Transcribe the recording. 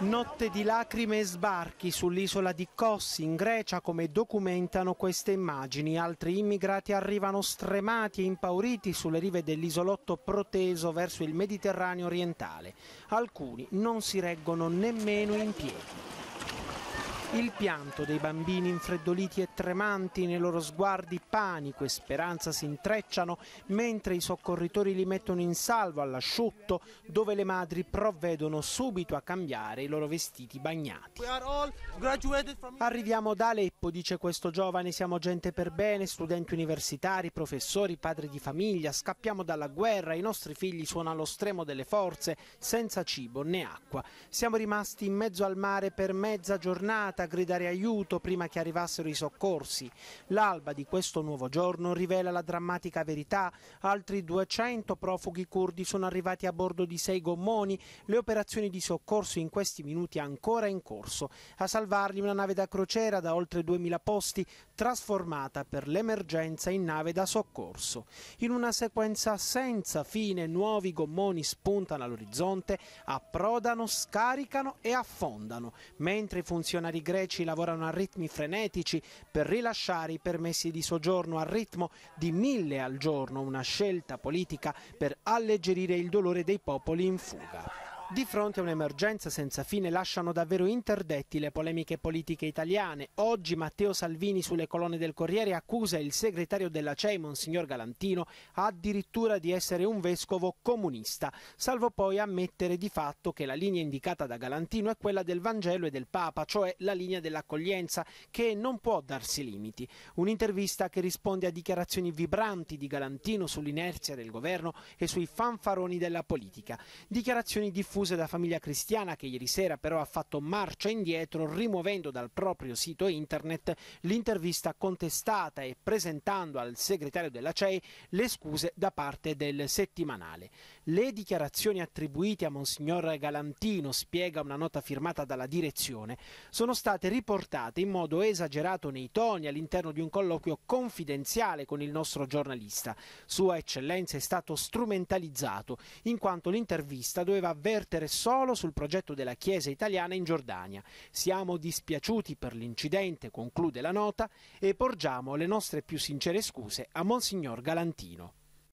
Notte di lacrime e sbarchi sull'isola di Kossi in Grecia come documentano queste immagini. Altri immigrati arrivano stremati e impauriti sulle rive dell'isolotto proteso verso il Mediterraneo orientale. Alcuni non si reggono nemmeno in piedi. Il pianto dei bambini infreddoliti e tremanti nei loro sguardi panico e speranza si intrecciano mentre i soccorritori li mettono in salvo all'asciutto dove le madri provvedono subito a cambiare i loro vestiti bagnati. Arriviamo da Aleppo, dice questo giovane, siamo gente per bene, studenti universitari, professori, padri di famiglia, scappiamo dalla guerra, i nostri figli suonano allo stremo delle forze, senza cibo né acqua. Siamo rimasti in mezzo al mare per mezza giornata a gridare aiuto prima che arrivassero i soccorsi. L'alba di questo nuovo giorno rivela la drammatica verità. Altri 200 profughi curdi sono arrivati a bordo di sei gommoni. Le operazioni di soccorso in questi minuti ancora in corso. A salvarli una nave da crociera da oltre 2000 posti trasformata per l'emergenza in nave da soccorso. In una sequenza senza fine nuovi gommoni spuntano all'orizzonte, approdano, scaricano e affondano, mentre i funzionari greci greci lavorano a ritmi frenetici per rilasciare i permessi di soggiorno al ritmo di mille al giorno, una scelta politica per alleggerire il dolore dei popoli in fuga. Di fronte a un'emergenza senza fine lasciano davvero interdetti le polemiche politiche italiane. Oggi Matteo Salvini sulle colonne del Corriere accusa il segretario della CEI, Monsignor Galantino, addirittura di essere un vescovo comunista, salvo poi ammettere di fatto che la linea indicata da Galantino è quella del Vangelo e del Papa, cioè la linea dell'accoglienza, che non può darsi limiti. Un'intervista che risponde a dichiarazioni vibranti di Galantino sull'inerzia del governo e sui fanfaroni della politica. Dichiarazioni diffuse affuse da famiglia cristiana che ieri sera però ha fatto marcia indietro rimuovendo dal proprio sito internet l'intervista contestata e presentando al segretario della CEI le scuse da parte del settimanale. Le dichiarazioni attribuite a Monsignor Galantino, spiega una nota firmata dalla direzione, sono state riportate in modo esagerato nei toni all'interno di un colloquio confidenziale con il nostro giornalista. Sua eccellenza è stato strumentalizzato in quanto l'intervista doveva avvertire dissertere solo sul progetto della Chiesa italiana in Giordania. Siamo dispiaciuti per l'incidente, conclude la nota, e porgiamo le nostre più sincere scuse a Monsignor Galantino.